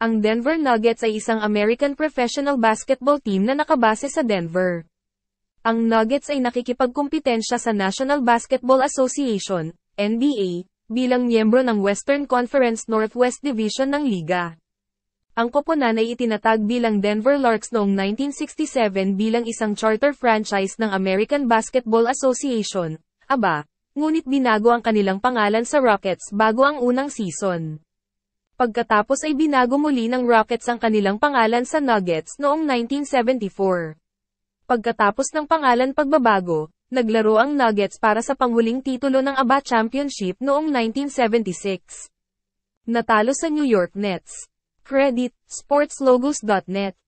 Ang Denver Nuggets ay isang American professional basketball team na nakabase sa Denver. Ang Nuggets ay nakikipagkumpetensya sa National Basketball Association, NBA, bilang miyembro ng Western Conference Northwest Division ng liga. Ang koponan ay itinatag bilang Denver Larks noong 1967 bilang isang charter franchise ng American Basketball Association, ABA, ngunit binago ang kanilang pangalan sa Rockets bago ang unang season pagkatapos ay binago muli ng Rockets ang kanilang pangalan sa Nuggets noong 1974. Pagkatapos ng pangalan pagbabago, naglaro ang Nuggets para sa panghuling titulo ng ABA Championship noong 1976. Natalo sa New York Nets. Credit, sportslogos.net